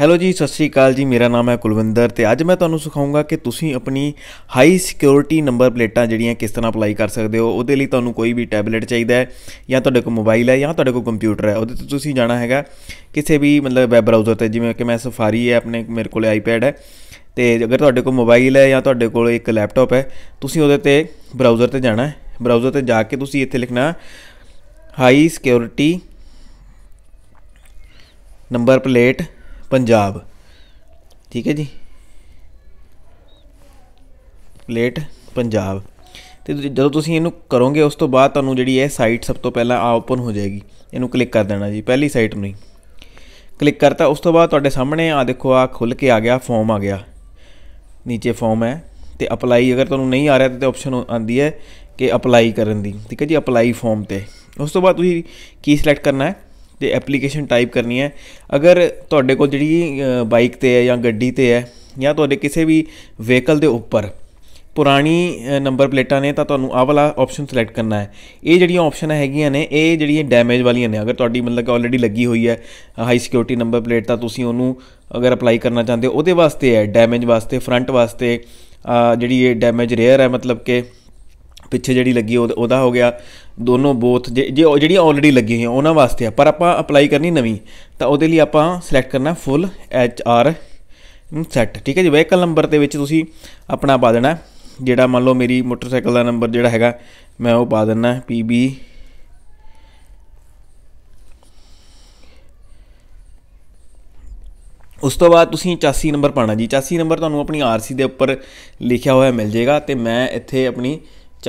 hello ਜੀ ਸਤਿ ਸ਼੍ਰੀ ਅਕਾਲ ਜੀ ਮੇਰਾ ਨਾਮ ਹੈ ਕੁਲਵਿੰਦਰ ਤੇ ਅੱਜ ਮੈਂ ਤੁਹਾਨੂੰ ਸਿਖਾਉਂਗਾ ਕਿ ਤੁਸੀਂ ਆਪਣੀ ਹਾਈ ਸਿਕਿਉਰਿਟੀ ਨੰਬਰ ਪਲੇਟਾਂ ਜਿਹੜੀਆਂ ਕਿਸ ਤਰ੍ਹਾਂ ਅਪਲਾਈ ਕਰ ਸਕਦੇ ਹੋ ਉਹਦੇ ਲਈ ਤੁਹਾਨੂੰ ਕੋਈ ਵੀ ਟੈਬਲੇਟ ਚਾਹੀਦਾ ਹੈ ਜਾਂ ਤੁਹਾਡੇ ਕੋਲ ਮੋਬਾਈਲ ਹੈ ਜਾਂ ਤੁਹਾਡੇ ਕੋਲ ਕੰਪਿਊਟਰ ਹੈ ਉਹਦੇ ਤੇ ਤੁਸੀਂ ਜਾਣਾ ਹੈਗਾ ਕਿਸੇ ਵੀ ਮਤਲਬ ਵੈਬ ਬਰਾਊਜ਼ਰ ਤੇ ਜਿਵੇਂ ਕਿ ਮੈਂ ਸਫਾਰੀ ਹੈ ਆਪਣੇ ਮੇਰੇ ਕੋਲ ਆਈਪੈਡ ਹੈ ਤੇ ਅਗਰ ਤੁਹਾਡੇ ਕੋਲ ਮੋਬਾਈਲ ਹੈ ਜਾਂ ਤੁਹਾਡੇ ਕੋਲ ਇੱਕ ਲੈਪਟਾਪ ਹੈ ਤੁਸੀਂ ਉਹਦੇ ਤੇ ਬਰਾਊਜ਼ਰ ਤੇ ਜਾਣਾ ਹੈ ਬਰਾਊਜ਼ਰ ਤੇ ਜਾ ਕੇ ਤੁਸੀਂ ਇੱਥੇ ਲਿਖਣਾ high security number plate Punjab ਠੀਕ ਹੈ ਜੀ ਪਲੇਟ ਪੰਜਾਬ ਤੇ ਜਦੋਂ ਤੁਸੀਂ ਇਹਨੂੰ ਕਰੋਗੇ ਉਸ ਤੋਂ ਬਾਅਦ ਤੁਹਾਨੂੰ ਜਿਹੜੀ ਇਹ ਸਾਈਟ ਸਭ ਤੋਂ ਪਹਿਲਾਂ ਆ ਓਪਨ ਹੋ ਜਾਏਗੀ ਇਹਨੂੰ ਕਲਿੱਕ ਕਰ ਦੇਣਾ ਜੀ ਪਹਿਲੀ ਸਾਈਟ ਨੂੰ ਹੀ ਕਲਿੱਕ ਕਰਤਾ ਉਸ ਤੋਂ ਬਾਅਦ ਤੁਹਾਡੇ ਸਾਹਮਣੇ ਆ ਦੇਖੋ ਆ ਖੁੱਲ ਕੇ ਆ ਗਿਆ ਫਾਰਮ ਆ ਗਿਆ ਨੀਚੇ ਫਾਰਮ ਹੈ ਤੇ ਅਪਲਾਈ ਅਗਰ ਤੁਹਾਨੂੰ ਨਹੀਂ ਆ ਰਿਹਾ ਤੇ ਆਪਸ਼ਨ ਆਂਦੀ ਹੈ ਕਿ ਅਪਲਾਈ ਕਰਨ ਦੀ ਠੀਕ ਹੈ ਜੀ ਅਪਲਾਈ ਫਾਰਮ ਤੇ ਉਸ ਤੋਂ ਬਾਅਦ ਤੁਸੀਂ ਕੀ ਸਿਲੈਕਟ ਕਰਨਾ ਹੈ ਤੇ ਐਪਲੀਕੇਸ਼ਨ ਟਾਈਪ ਕਰਨੀ ਹੈ ਅਗਰ ਤੁਹਾਡੇ ਕੋਲ ਜਿਹੜੀ ਬਾਈਕ ਤੇ ਹੈ ਜਾਂ ਗੱਡੀ ਤੇ ਹੈ ਜਾਂ ਤੁਹਾਡੇ ਕਿਸੇ ਵੀ ਵਹੀਕਲ ਦੇ ਉੱਪਰ ਪੁਰਾਣੀ ਨੰਬਰ ਪਲੇਟਾਂ ਨੇ ਤਾਂ ਤੁਹਾਨੂੰ ਆਹ ਵਾਲਾ ਆਪਸ਼ਨ ਸਿਲੈਕਟ ਕਰਨਾ ਹੈ ਇਹ ਜਿਹੜੀਆਂ ਆਪਸ਼ਨ ਹੈਗੀਆਂ ਨੇ ਇਹ ਜਿਹੜੀਆਂ ਡੈਮੇਜ ਵਾਲੀਆਂ ਨੇ ਅਗਰ ਤੁਹਾਡੀ ਮਤਲਬ ਕਿ ਆਲਰੇਡੀ ਲੱਗੀ ਹੋਈ ਹੈ ਹਾਈ ਸਿਕਿਉਰਿਟੀ ਨੰਬਰ ਪਲੇਟ ਤਾਂ ਤੁਸੀਂ ਉਹਨੂੰ ਅਗਰ ਅਪਲਾਈ ਕਰਨਾ ਚਾਹੁੰਦੇ ਹੋ ਉਹਦੇ ਵਾਸਤੇ ਹੈ ਡੈਮੇਜ ਵਾਸਤੇ ਫਰੰਟ ਵਾਸਤੇ ਜਿਹੜੀ ਇਹ ਡੈਮੇਜ ਰੇਅਰ ਹੈ ਮਤਲਬ ਕਿ ਪਿੱਛੇ ਜਿਹੜੀ ਲੱਗੀ ਉਹਦਾ ਹੋ ਗਿਆ ਦੋਨੋਂ ਬੋਥ ਜੇ ਜਿਹੜੀਆਂ ਆਲਰੇਡੀ ਲੱਗੀਆਂ ਹੋਈਆਂ ਉਹਨਾਂ ਵਾਸਤੇ ਆ ਪਰ ਆਪਾਂ ਅਪਲਾਈ ਕਰਨੀ ਨਵੀਂ ਤਾਂ ਉਹਦੇ ਲਈ ਆਪਾਂ ਸਿਲੈਕਟ ਕਰਨਾ ਫੁੱਲ ਐਚ ਆਰ ਸੈਟ ਠੀਕ ਹੈ ਜੀ ਵਹੀਕਲ ਨੰਬਰ ਦੇ ਵਿੱਚ ਤੁਸੀਂ ਆਪਣਾ ਪਾ ਦੇਣਾ ਜਿਹੜਾ ਮੰਨ ਲਓ ਮੇਰੀ ਮੋਟਰਸਾਈਕਲ ਦਾ ਨੰਬਰ ਜਿਹੜਾ ਹੈਗਾ ਮੈਂ ਉਹ ਪਾ ਦੇਣਾ ਪੀਬੀ ਉਸ ਤੋਂ ਬਾਅਦ ਤੁਸੀਂ 84 ਨੰਬਰ ਪਾਣਾ ਜੀ 84 ਨੰਬਰ ਤੁਹਾਨੂੰ ਆਪਣੀ ਆਰਸੀ ਦੇ ਉੱਪਰ ਲਿਖਿਆ ਹੋਇਆ ਮਿਲ ਜਾਏਗਾ ਤੇ ਮੈਂ ਇੱਥੇ ਆਪਣੀ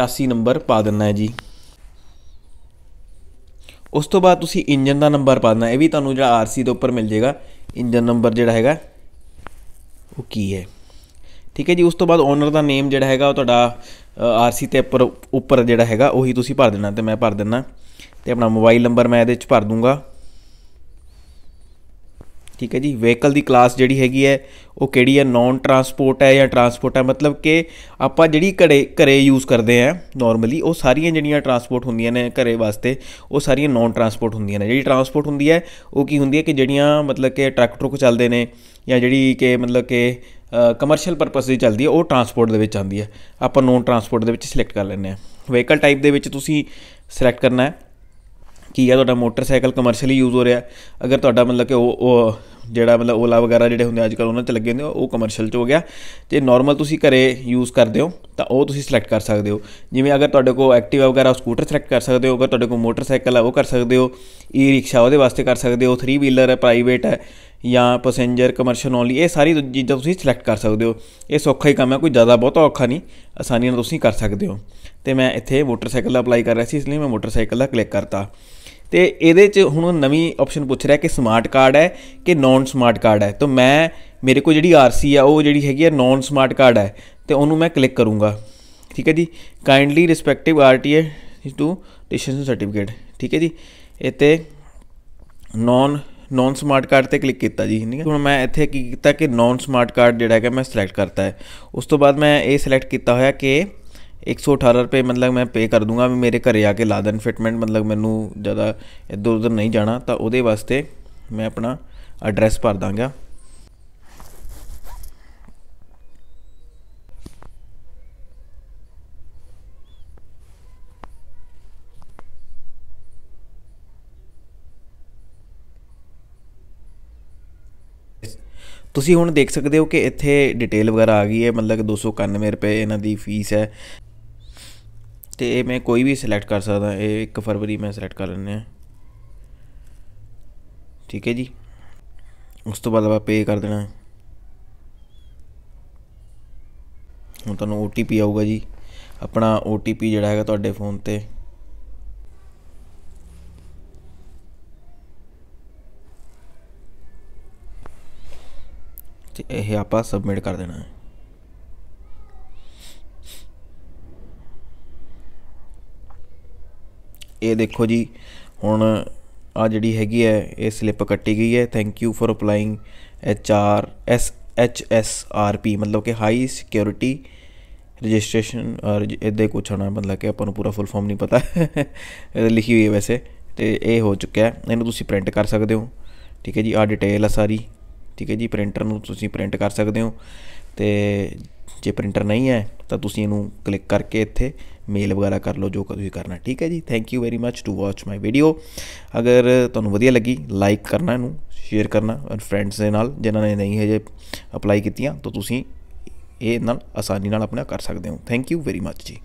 84 ਨੰਬਰ ਪਾ ਦੇਣਾ ਹੈ ਜੀ ਉਸ ਤੋਂ ਬਾਅਦ ਤੁਸੀਂ ਇੰਜਨ ਦਾ ਨੰਬਰ ਪਾ ਦੇਣਾ ਇਹ ਵੀ ਤੁਹਾਨੂੰ ਜਿਹੜਾ ਆਰਸੀ ਦੇ ਉੱਪਰ ਮਿਲ ਜਾਏਗਾ ਇੰਜਨ ਨੰਬਰ ਜਿਹੜਾ ਹੈਗਾ ਉਹ ਕੀ ਹੈ ਠੀਕ ਹੈ ਜੀ ਉਸ ਤੋਂ ਬਾਅਦ ਓਨਰ ਦਾ ਨੇਮ ਜਿਹੜਾ ਹੈਗਾ ਉਹ ਤੁਹਾਡਾ ਆਰਸੀ ਤੇ ਉੱਪਰ ਉੱਪਰ ਜਿਹੜਾ ਹੈਗਾ ਉਹੀ ਤੁਸੀਂ ਭਰ ਦੇਣਾ ਤੇ ਮੈਂ ਭਰ ਦਿੰਨਾ ਤੇ ਆਪਣਾ ਮੋਬਾਈਲ ਨੰਬਰ ਮੈਂ ਇਹਦੇ ਵਿੱਚ ਭਰ ਦੂੰਗਾ ਠੀਕ ਹੈ ਜੀ ਵਹੀਕਲ ਦੀ ਕਲਾਸ ਜਿਹੜੀ ਹੈਗੀ ਹੈ ਉਹ ਕਿਹੜੀ ਹੈ ਨਾਨ ਟਰਾਂਸਪੋਰਟ ਹੈ ਜਾਂ ਟਰਾਂਸਪੋਰਟ ਹੈ ਮਤਲਬ ਕਿ ਆਪਾਂ ਜਿਹੜੀ ਘਰੇ ਘਰੇ ਯੂਜ਼ ਕਰਦੇ ਆ ਨਾਰਮਲੀ ਉਹ ਸਾਰੀਆਂ ਜਿਹੜੀਆਂ ਟਰਾਂਸਪੋਰਟ ਹੁੰਦੀਆਂ ਨੇ ਘਰੇ ਵਾਸਤੇ ਉਹ ਸਾਰੀਆਂ ਨਾਨ ਟਰਾਂਸਪੋਰਟ ਹੁੰਦੀਆਂ ਨੇ ਜਿਹੜੀ ਟਰਾਂਸਪੋਰਟ ਹੁੰਦੀ ਹੈ ਉਹ ਕੀ ਹੁੰਦੀ ਹੈ ਕਿ ਜਿਹੜੀਆਂ ਮਤਲਬ ਕਿ ਟਰੱਕ ਟਰੁੱਕ ਚੱਲਦੇ ਨੇ ਜਾਂ ਜਿਹੜੀ ਕਿ ਮਤਲਬ ਕਿ ਕਮਰਸ਼ੀਅਲ ਪਰਪਸ ਦੀ ਚੱਲਦੀ ਹੈ ਉਹ ਟਰਾਂਸਪੋਰਟ ਦੇ ਵਿੱਚ ਆਉਂਦੀ ਹੈ ਆਪਾਂ ਨਾਨ ਟਰਾਂਸਪੋਰਟ ਦੇ ਵਿੱਚ ਸਿਲੈਕਟ ਕਰ ਲੈਂਦੇ ਆ ਵਹੀਕਲ ਟਾਈਪ ਦੇ ਵਿੱਚ ਤੁਸੀਂ ਸਿਲੈਕਟ ਕਰਨਾ ਹੈ ਕੀ ਹੈ ਤੁਹਾਡਾ ਮੋਟਰਸਾਈਕਲ ਕਮਰਸ਼ੀਅਲੀ ਯੂਜ਼ ਹੋ ਰਿਹਾ ਅਗਰ ਤੁਹਾਡਾ ਮਤਲਬ ਕਿ ਉਹ ਜਿਹੜਾ ਮਤਲਬ ਓਲਾ ਵਗੈਰਾ ਜਿਹੜੇ ਹੁੰਦੇ ਅੱਜ ਕੱਲ ਉਹਨਾਂ ਤੇ ਲੱਗੇ ਹੁੰਦੇ ਉਹ ਕਮਰਸ਼ੀਅਲ ਚ ਹੋ ਗਿਆ ਤੇ ਨਾਰਮਲ ਤੁਸੀਂ ਘਰੇ ਯੂਜ਼ ਕਰਦੇ ਹੋ ਤਾਂ ਉਹ ਤੁਸੀਂ ਸਿਲੈਕਟ ਕਰ ਸਕਦੇ ਹੋ ਜਿਵੇਂ ਅਗਰ ਤੁਹਾਡੇ ਕੋਲ ਐਕਟਿਵਾ ਵਗੈਰਾ ਸਕੂਟਰ ਸਿਲੈਕਟ ਕਰ ਸਕਦੇ ਹੋ ਅਗਰ ਤੁਹਾਡੇ ਕੋਲ ਮੋਟਰਸਾਈਕਲ ਹੈ ਉਹ ਕਰ ਸਕਦੇ ਹੋ ਈ ਰਿਕਸ਼ਾ ਉਹਦੇ ਵਾਸਤੇ ਕਰ ਸਕਦੇ ਹੋ 3 ਵੀਲਰ ਹੈ ਪ੍ਰਾਈਵੇਟ ਹੈ ਜਾਂ ਪੈਸੇਂਜਰ ਕਮਰਸ਼ੀਅਲ ਓਨਲੀ ਇਹ ਸਾਰੀ ਚੀਜ਼ਾਂ ਤੁਸੀਂ ਸਿਲੈਕਟ ਕਰ ਸਕਦੇ ਹੋ ਇਹ ਸੌਖਾ ਹੀ ਕੰਮ ਹੈ ਕੋਈ ਜ਼ਿਆਦਾ ਬਹੁਤ ਔਖਾ ਨਹੀਂ ਆਸਾਨੀ ਨਾਲ ਤੁਸੀਂ ਕਰ ਸਕਦੇ ਹੋ ਤੇ ਮੈਂ ਇੱਥੇ ਮੋਟਰਸਾਈਕਲ ਅਪਲਾਈ ਕਰ ਰਿਹਾ ਸੀ ਇਸ ਲਈ ਮੈਂ ਮੋਟਰਸਾਈਕਲ ਦਾ ਕਲਿੱਕ ਕਰਤਾ ਤੇ ਇਹਦੇ 'ਚ ਹੁਣ ਨਵੀਂ ਆਪਸ਼ਨ ਪੁੱਛ ਰਿਹਾ ਕਿ ਸਮਾਰਟ ਕਾਰਡ ਹੈ ਕਿ ਨਾਨ ਸਮਾਰਟ ਕਾਰਡ ਹੈ ਤਾਂ ਮੈਂ ਮੇਰੇ ਕੋਲ ਜਿਹੜੀ ਆਰਸੀ ਆ ਉਹ ਜਿਹੜੀ ਹੈਗੀ ਆ ਨਾਨ ਸਮਾਰਟ ਕਾਰਡ ਹੈ ਤੇ ਉਹਨੂੰ ਮੈਂ ਕਲਿੱਕ ਕਰੂੰਗਾ ਠੀਕ ਹੈ ਜੀ kindly respective RTA to decision certificate ਠੀਕ ਹੈ ਜੀ ਇੱਥੇ ਨਾਨ ਨਾਨ ਸਮਾਰਟ ਕਾਰਡ ਤੇ ਕਲਿੱਕ ਕੀਤਾ ਜੀ ਠੀਕ ਹੈ ਹੁਣ ਮੈਂ ਇੱਥੇ ਕੀ ਕੀਤਾ ਕਿ ਨਾਨ ਸਮਾਰਟ ਕਾਰਡ ਜਿਹੜਾ ਹੈਗਾ ਮੈਂ ਸਿਲੈਕਟ ਕਰਤਾ ਹੈ ਉਸ ਤੋਂ ਬਾਅਦ ਮੈਂ ਇਹ ਸਿਲੈਕਟ ਕੀਤਾ ਹੋਇਆ ਕਿ 118 ਰੁਪਏ ਮਤਲਬ ਮੈਂ ਪੇ ਕਰ ਦੂੰਗਾ ਵੀ ਮੇਰੇ ਘਰੇ ਆ ਕੇ ਲਾ ਦੇਣ ਫਿਟਮੈਂਟ ਮਤਲਬ ਮੈਨੂੰ ਜ਼ਿਆਦਾ ਇੱਧਰ ਉੱਧਰ ਨਹੀਂ ਜਾਣਾ ਤਾਂ ਉਹਦੇ ਵਾਸਤੇ ਮੈਂ ਆਪਣਾ ਐਡਰੈਸ ਭਰ ਦਾਂਗਾ ਤੁਸੀਂ ਹੁਣ ਦੇਖ ਸਕਦੇ ਹੋ ਕਿ ਇੱਥੇ ਡਿਟੇਲ ਵਗੈਰਾ ਆ ਗਈ ਹੈ ਮਤਲਬ 291 ਰੁਪਏ ਇਹਨਾਂ ਦੀ ਫੀਸ ਹੈ ਤੇ ਇਹ ਮੈਂ ਕੋਈ ਵੀ ਸਿਲੈਕਟ ਕਰ ਸਕਦਾ ਇਹ 1 ਫਰਵਰੀ ਮੈਂ ਸਿਲੈਕਟ ਕਰ ਲੈਂਦੇ ਆ ਠੀਕ ਹੈ ਜੀ ਉਸ ਤੋਂ ਬਾਅਦ ਆਪਾਂ ਪੇ ਕਰ ਦੇਣਾ ਹੁਣ ਤੁਹਾਨੂੰ OTP ਆਊਗਾ ਜੀ ਆਪਣਾ OTP ਜਿਹੜਾ ਹੈਗਾ ਤੁਹਾਡੇ ਫੋਨ ਤੇ ਤੇ ਇਹ ਆਪਾਂ ਸਬਮਿਟ ਕਰ ਦੇਣਾ ਹੈ ਇਹ ਦੇਖੋ ਜੀ ਹੁਣ ਆ ਜਿਹੜੀ ਹੈਗੀ ਹੈ ਇਹ ਸਲਿੱਪ ਕੱਟੀ ਗਈ ਹੈ thank you for applying H R S H S R P ਮਤਲਬ ਕਿ ਹਾਈ ਸਿਕਿਉਰਿਟੀ ਰਜਿਸਟ੍ਰੇਸ਼ਨ ਇਹਦੇ ਕੁਛ ਆਣਾ ਮਤਲਬ ਕਿ ਆਪਾਂ ਨੂੰ ਪੂਰਾ ਫੁੱਲ ਫਾਰਮ ਨਹੀਂ ਪਤਾ ਲਿਖੀ ਹੋਈ ਹੈ ਵੈਸੇ ਤੇ ਇਹ ਹੋ ਚੁੱਕਿਆ ਇਹਨੂੰ ਤੁਸੀਂ ਪ੍ਰਿੰਟ ਕਰ ਸਕਦੇ ਹੋ ਠੀਕ ਹੈ ਜੀ ਆ ਡਿਟੇਲ ਆ ਸਾਰੀ ਠੀਕ ਹੈ ਜੀ ਪ੍ਰਿੰਟਰ ਨੂੰ ਤੁਸੀਂ ਪ੍ਰਿੰਟ ਕਰ ਸਕਦੇ ਹੋ ਤੇ ਜੇ ਪ੍ਰਿੰਟਰ ਨਹੀਂ ਹੈ ਤਾਂ ਤੁਸੀਂ ਇਹਨੂੰ ਕਲਿੱਕ ਕਰਕੇ ਇੱਥੇ ਮੇਲ ਵਗੈਰਾ ਕਰ ਲਓ ਜੋ ਤੁਸੀਂ ਕਰਨਾ ਠੀਕ ਹੈ ਜੀ thank you very much to watch my video ਅਗਰ ਤੁਹਾਨੂੰ ਵਧੀਆ ਲੱਗੀ ਲਾਈਕ ਕਰਨਾ ਇਹਨੂੰ ਸ਼ੇਅਰ ਕਰਨਾ ਔਰ ਫਰੈਂਡਸ ਦੇ ਨਾਲ ਜਿਨ੍ਹਾਂ ਨੇ ਨਹੀਂ ਹਜੇ ਅਪਲਾਈ ਕੀਤੀਆਂ ਤਾਂ ਤੁਸੀਂ ਇਹ ਨਾਲ ਆਸਾਨੀ ਨਾਲ ਆਪਣਾ ਕਰ ਸਕਦੇ ਹੋ ਥੈਂਕ ਯੂ ਵੈਰੀ ਮੱਚ ਜੀ